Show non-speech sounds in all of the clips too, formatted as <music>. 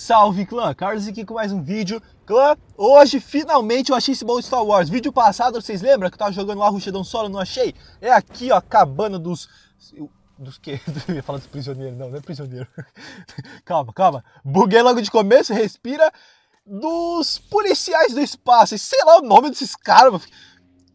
Salve clã, Carlos aqui com mais um vídeo. Clã, hoje finalmente eu achei esse bom Star Wars. Vídeo passado, vocês lembram que eu tava jogando lá Ruxedão solo, não achei? É aqui, ó, a cabana dos dos que? <laughs> Eu ia falar dos prisioneiros, não, não é prisioneiro. <laughs> calma, calma. Buguei logo de começo, respira. Dos policiais do espaço, sei lá o nome desses caras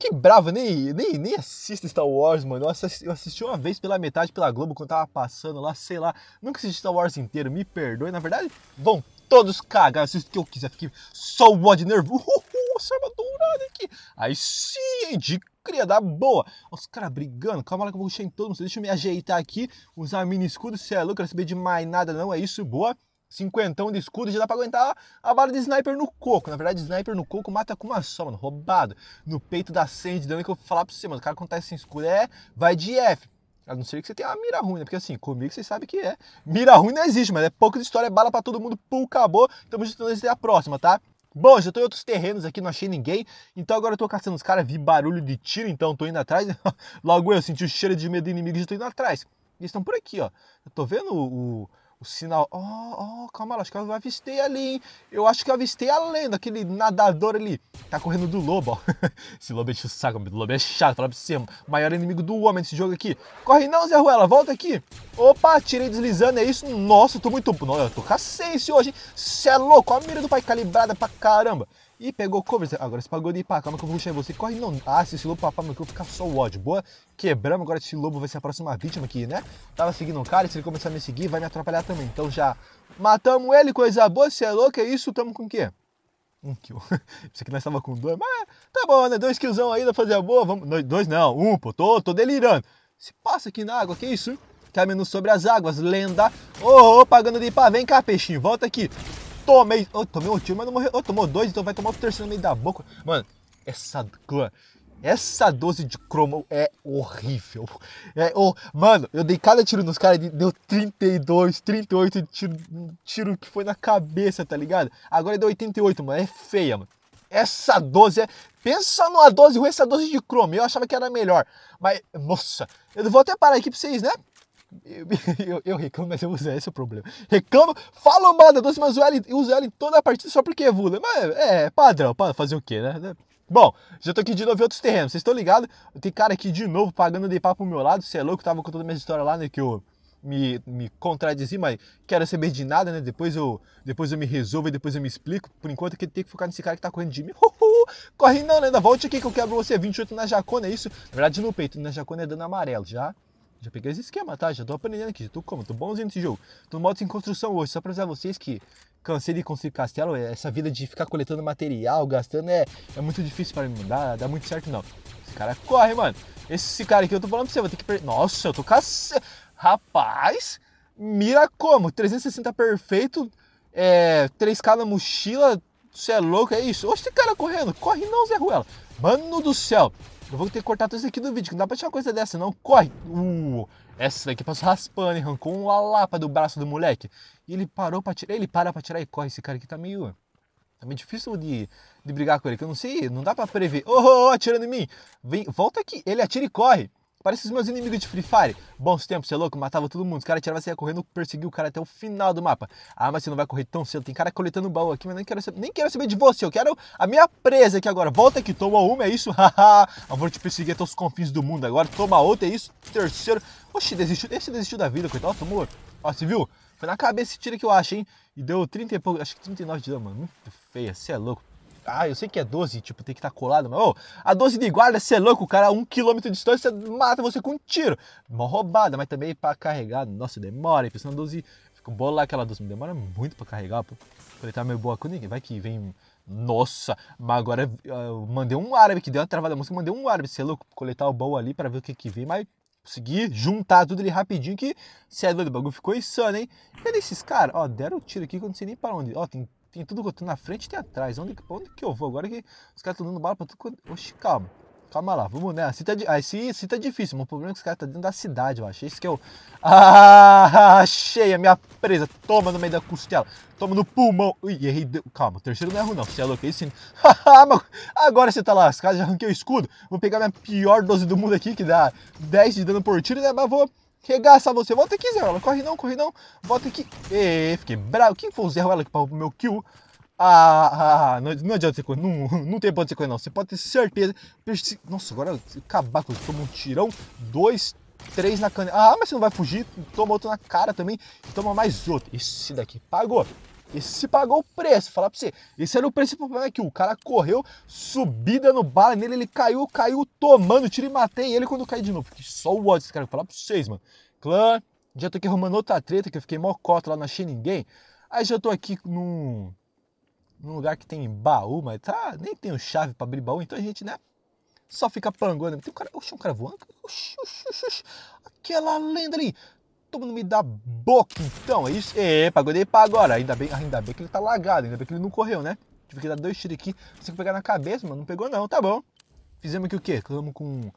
que bravo, nem, nem, nem assisto Star Wars, mano. Eu assisti, eu assisti, uma vez pela metade pela Globo quando tava passando lá, sei lá. Nunca assisti Star Wars inteiro, me perdoe. Na verdade, vão todos cagar, eu assisto o que eu quiser. Fiquei só o bode nervo. Uhul, essa arma dourada aqui. Aí sim, hein, de cria, da boa. Os caras brigando, calma lá que eu vou encher em todo mundo. Deixa eu me ajeitar aqui, usar mini escudo, se é louco, quero saber de mais nada não, é isso, boa cinquentão de escudo, já dá pra aguentar a bala de sniper no coco. Na verdade, sniper no coco mata com uma só, mano. Roubado. No peito da Sandy, dando que eu vou falar pra você, mano. O cara acontece tá sem escudo é, vai de F. A não ser que você tenha uma mira ruim, né? Porque assim, comigo você sabe que é. Mira ruim não existe, mas é pouco de história, é bala pra todo mundo, pum, acabou. Tamo junto até a próxima, tá? Bom, já tô em outros terrenos aqui, não achei ninguém. Então agora eu tô caçando os caras, vi barulho de tiro, então tô indo atrás. <laughs> Logo eu senti o cheiro de medo do inimigo e já tô indo atrás. Eles estão por aqui, ó. Eu tô vendo o, o o sinal. Ó, oh, oh, calma lá, acho que eu avistei ali, hein? Eu acho que eu avistei a lenda, aquele nadador ali. Tá correndo do lobo, ó. <laughs> Esse lobo enche o saco, meu. O lobo é chato, fala pra você. Maior inimigo do homem nesse jogo aqui. Corre não, Zé Ruela, volta aqui. Opa, tirei deslizando, é isso? Nossa, eu tô muito... Não, eu tô cacência hoje, hein? Cê é louco, a mira do pai calibrada pra caramba. E pegou covers. Agora se pagou de ir pá, calma que eu vou ruxar você. Corre, não. Ah, se esse lobo papar meu cu, ficar só o ódio. Boa, quebramos. Agora esse lobo vai ser a próxima vítima aqui, né? Tava seguindo um cara e se ele começar a me seguir, vai me atrapalhar também. Então já matamos ele, coisa boa. Você é louco, é isso? Tamo com o quê? Um kill. <laughs> Isso aqui nós tava com dois, mas tá bom, né? Dois killzão ainda, fazer a boa. Vamos... Dois não, um, pô. Tô, tô delirando. Se passa aqui na água, que isso? Caminho sobre as águas, lenda. Ô, oh, oh, pagando de pá. Vem cá, peixinho, volta aqui. Tomei. Eu tomei um tiro, mas não morreu. Eu tomou dois, então vai tomar o terceiro no meio da boca. Mano, essa clã. Essa dose de cromo é horrível. É, oh, mano, eu dei cada tiro nos caras, deu 32, 38 de tiro, tiro que foi na cabeça, tá ligado? Agora deu 88, mano. É feia, mano. Essa dose é. Pensa numa dose ruim, essa dose de cromo. Eu achava que era melhor. Mas, nossa, eu vou até parar aqui pra vocês, né? Eu, <laughs> eu, eu, reclamo, mas eu uso esse é o problema. Reclamo, falo mal da doce, mas uso ela, uso ela em toda a partida só porque é vula. Mas é, é padrão, para fazer o quê, né? Bom, já tô aqui de novo em outros terrenos, vocês estão ligados? Tem cara aqui de novo pagando de papo pro meu lado, você é louco, tava contando minha história lá, né, que eu me, me contradizi, mas quero saber de nada, né, depois eu, depois eu me resolvo e depois eu me explico. Por enquanto que tem que focar nesse cara que tá correndo de mim. <laughs> Uhul! Corre não, né? volte aqui que eu quebro você, 28 na jacona, é isso? Na verdade no peito, na jacona é dando amarelo, já... Já peguei esse esquema, tá? Já tô aprendendo aqui, já tô como? Tô bonzinho nesse jogo. Tô no modo sem construção hoje, só pra avisar vocês que cansei de construir castelo, é, essa vida de ficar coletando material, gastando, é, é muito difícil para mim, não dá, dá muito certo não. Esse cara corre, mano. Esse cara aqui, eu tô falando pra você, vou ter que... Per... Nossa, eu tô cacete. Rapaz, mira como? 360 perfeito, é, 3K na mochila, você é louco, é isso? Oxe, esse cara correndo, corre não, Zé Ruela. Mano do céu, eu vou ter que cortar tudo isso aqui do vídeo, que não dá pra tirar uma coisa dessa, não. Corre! Uh, essa daqui passou raspando, e arrancou uma lapa do braço do moleque. E ele parou pra tirar, ele para pra tirar e corre. Esse cara aqui tá meio... Tá meio difícil de, de brigar com ele, que eu não sei, não dá pra prever. Ô, oh, oh, oh, atirando em mim! Vem, volta aqui, ele atira e corre. Parece os meus inimigos de Free Fire. Bons tempos, você é louco, matava todo mundo. Os caras tiravam, você ia correndo, perseguiu o cara até o final do mapa. Ah, mas você não vai correr tão cedo. Tem cara coletando baú aqui, mas nem quero, nem quero saber de você. Eu quero a minha presa aqui agora. Volta aqui, toma uma, é isso? <laughs> Haha, eu vou te perseguir até os confins do mundo agora. Toma outra, é isso? Terceiro. Oxi, desistiu. Esse desistiu da vida, coitado. Tomou. Ó, você viu? Foi na cabeça esse tiro que eu acho, hein? E deu 30 e pouco, acho que 39 de dano, mano. Muito feia, você é louco. Ah, eu sei que é 12, tipo, tem que estar tá colado, mas ô, a 12 de guarda, você é louco, o cara a um quilômetro de distância mata você com um tiro. Uma roubada, mas também para carregar, nossa, demora. E pensando 12, fica um bolo lá aquela 12, demora muito para carregar, pô. Falei, tá meio boa com ninguém, é vai que vem. Nossa, mas agora ah, eu mandei um árabe que deu uma travada da música, mandei um árabe, você é louco, coletar o baú ali para ver o que que vem, mas consegui juntar tudo ali rapidinho que você é doido, o bagulho ficou insano, hein? E esses caras, ó, deram um tiro aqui que eu não sei nem para onde. Ó, tem tem tudo quanto na frente e tem atrás. Onde, onde que eu vou? Agora que os caras estão dando bala pra tudo Oxi, calma. Calma lá, vamos né? Assim tá, assim, tá difícil, mas o problema é que os caras tá dentro da cidade, eu achei Isso que eu. Ah, <laughs> achei a minha presa. Toma no meio da costela. Toma no pulmão. Ui, errei. Calma, terceiro não erro, não. Você é louco, é isso? <laughs> Ah, agora você tá lascado, já arranquei o escudo. Vou pegar minha pior dose do mundo aqui, que dá 10 de dano por tiro, né? Mas vou Regaça você. Volta aqui, Zé Ruela. Corre não, corre não. Volta aqui. E fiquei bravo. Quem foi o Zé Ruela que pagou pro meu kill? Ah, ah, ah, ah, não, não adianta você correr. Não, não tem ponto de correr, não. Você pode ter certeza. Nossa, agora acabar com Toma um tirão. Dois, três na canela. Ah, mas você não vai fugir. Toma outro na cara também. toma mais outro. Esse daqui pagou. Esse se pagou o preço, falar pra você. Esse era o principal problema aqui. O cara correu, subida no bala nele, ele caiu, caiu tomando tiro e matei ele quando caiu de novo. Porque só o ódio desse cara. Falar pra vocês, mano. Clã, já tô aqui arrumando outra treta que eu fiquei mó cota lá, não achei ninguém. Aí já tô aqui num, num lugar que tem baú, mas tá, nem tenho chave pra abrir baú, então a gente, né, só fica pangando. Tem um cara, oxe, um cara voando. aquela lenda ali todo mundo me dá boca, então. É isso. É, pagou daí pra agora. Ainda bem, ainda bem que ele tá lagado, ainda bem que ele não correu, né? Tive que dar dois tiros aqui, consigo pegar na cabeça, mas não pegou não, tá bom. Fizemos aqui o quê? Estamos com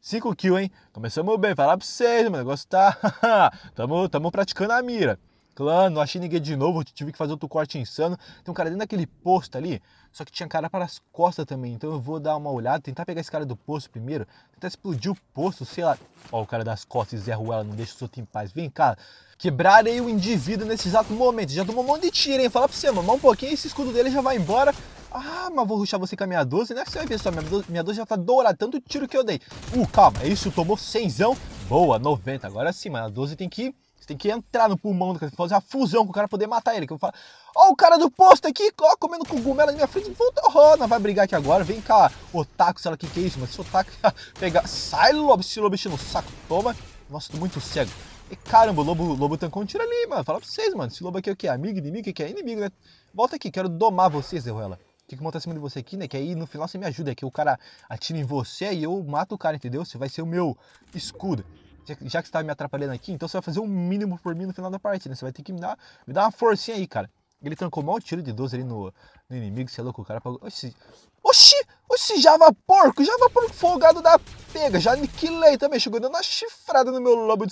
5 kills, hein? Começamos bem, falar pra vocês, o negócio tá... <laughs> tamo, tamo praticando a mira clã, não achei ninguém de novo, tive que fazer outro corte insano. Tem um cara dentro daquele posto ali, só que tinha cara para as costas também, então eu vou dar uma olhada, tentar pegar esse cara do posto primeiro, tentar explodir o posto, sei lá. Ó, o cara das costas, Zé Ruela, não deixa o outro em paz. Vem cá, quebrarei o indivíduo nesse exato momento. Já tomou um monte de tiro, hein? Fala pra você, mamar um pouquinho, esse escudo dele já vai embora. Ah, mas vou ruxar você com a minha 12, né? Você vai ver só, minha 12, já tá dourada, tanto tiro que eu dei. Uh, calma, é isso, tomou 100zão. Boa, 90, agora sim, mas a 12 tem que você tem que entrar no pulmão do cara, fazer uma fusão com o cara poder matar ele. Que eu falo, ó o cara do posto aqui, ó, comendo cogumelo na minha frente, volta, roda, vai brigar aqui agora, vem cá, otaku, sei lá o que, que é isso, mas se otaku <laughs> pegar, sai lobo, se lobo no saco, toma. Nossa, tô muito cego. E caramba, o lobo, lobo tancou um tiro ali, mano, fala pra vocês, mano, esse lobo aqui é o que? Amigo, inimigo, o que, é? Inimigo, né? Volta aqui, quero domar vocês, ela. Tem que montar em cima de você aqui, né? Que aí no final você me ajuda, é que o cara atira em você e eu mato o cara, entendeu? Você vai ser o meu escudo já que você está me atrapalhando aqui, então você vai fazer o mínimo por mim no final da partida. Né? Você vai ter que me dar, me dar uma forcinha aí, cara. Ele trancou mal o tiro de 12 ali no, no inimigo, você é louco, o cara pagou. Oxi, oxi, oxi, Java porco, Java porco folgado da pega, já aniquilei também. Chegou dando uma chifrada no meu lobo,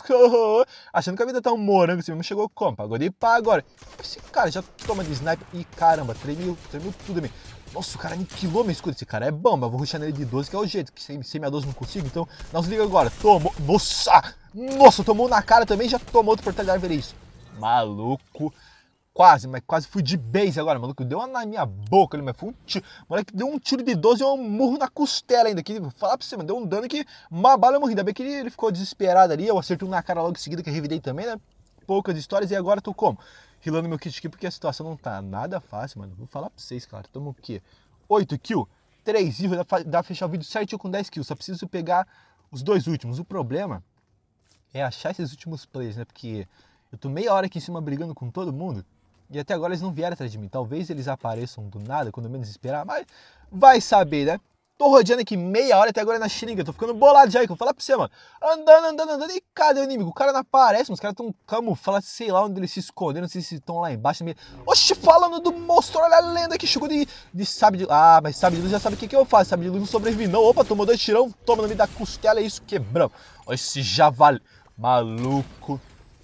achando que a vida tá um morango assim mesmo. Chegou como? Pagou de pá agora. Esse cara já toma de sniper e caramba, tremeu, tremiu tudo mesmo nossa, o cara me quilou minha escudo. Esse cara é bom, mas eu vou ruxar nele de 12, que é o jeito, que sem, sem minha 12 não consigo. Então, nós liga agora. Tomou. Nossa! Nossa, tomou na cara também, já tomou outro portal de árvore. É isso. Maluco. Quase, mas quase fui de base agora, maluco. Deu uma na minha boca ali, mas foi um tiro. Moleque, deu um tiro de 12 e um murro na costela ainda. Que, vou falar pra você, mano, deu um dano que uma bala eu morri. Ainda bem que ele, ele ficou desesperado ali. Eu acertei um na cara logo em seguida, que eu revidei também, né? Poucas histórias. E agora eu tô como? rilando meu kit aqui porque a situação não tá nada fácil, mano. Vou falar pra vocês, cara. Tamo o quê? 8 kills? 3 kills, dá, pra, dá pra fechar o vídeo certinho com 10 kills. Só preciso pegar os dois últimos. O problema é achar esses últimos plays, né? Porque eu tô meia hora aqui em cima brigando com todo mundo. E até agora eles não vieram atrás de mim. Talvez eles apareçam do nada, quando menos esperar, mas vai saber, né? Tô rodeando aqui meia hora até agora na xinga. Tô ficando bolado já aí, que eu vou falar pra você, mano. Andando, andando, andando. E cadê o inimigo? O cara não aparece, os caras tão camuflados, sei lá onde eles se esconderam. Não sei se estão lá embaixo. Meio... Oxi, falando do monstro, olha a lenda que chegou de, de sabe de. Ah, mas sabe de luz já sabe o que, que eu faço. Sabe de luz não sobrevive, não. Opa, tomou dois tirão, toma no meio da costela, é isso, quebrão. Olha esse javali. Maluco.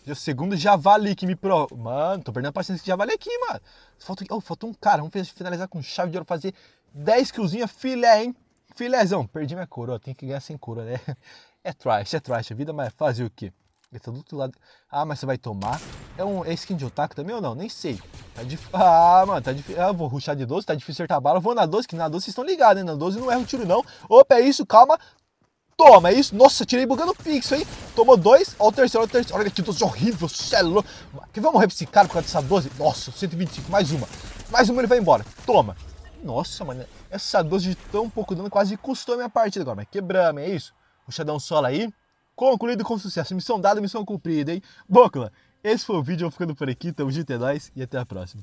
O segundo javali que me pro. Mano, tô perdendo a paciência desse javali aqui, mano. Falta, oh, falta um cara. Vamos finalizar com chave de ouro, fazer 10 killzinha filé, hein? Filézão, perdi minha coroa, tem que ganhar sem coroa, né? <laughs> É trash, é trash, a vida, mas fazer o quê? Ele tá do outro lado. Ah, mas você vai tomar? É um é skin de otaku também ou não? Nem sei. Tá dif... <laughs> Ah, mano, tá difícil. Ah, vou ruxar de 12, tá difícil acertar a bala. vou na 12, que na 12 vocês estão ligados, hein? Né? Na 12 não erra o tiro, não. Opa, é isso, calma. Toma, é isso? Nossa, tirei bugando o pixel, hein? Tomou dois, ó o terceiro, ó o terceiro. Olha que 12 é horrível, cê é louco. Que vamos morrer pra esse cara por causa dessa 12? Nossa, 125, mais uma. Mais uma ele vai embora. Toma. Nossa, mano, essa 12 de tão pouco dano quase custou a minha partida agora, mas quebramos, é isso? O Ruxadão solo aí. Concluído com sucesso. Missão dada, missão cumprida, hein? Bocula, esse foi o vídeo, eu vou ficando por aqui. Tamo junto, é nóis e até a próxima.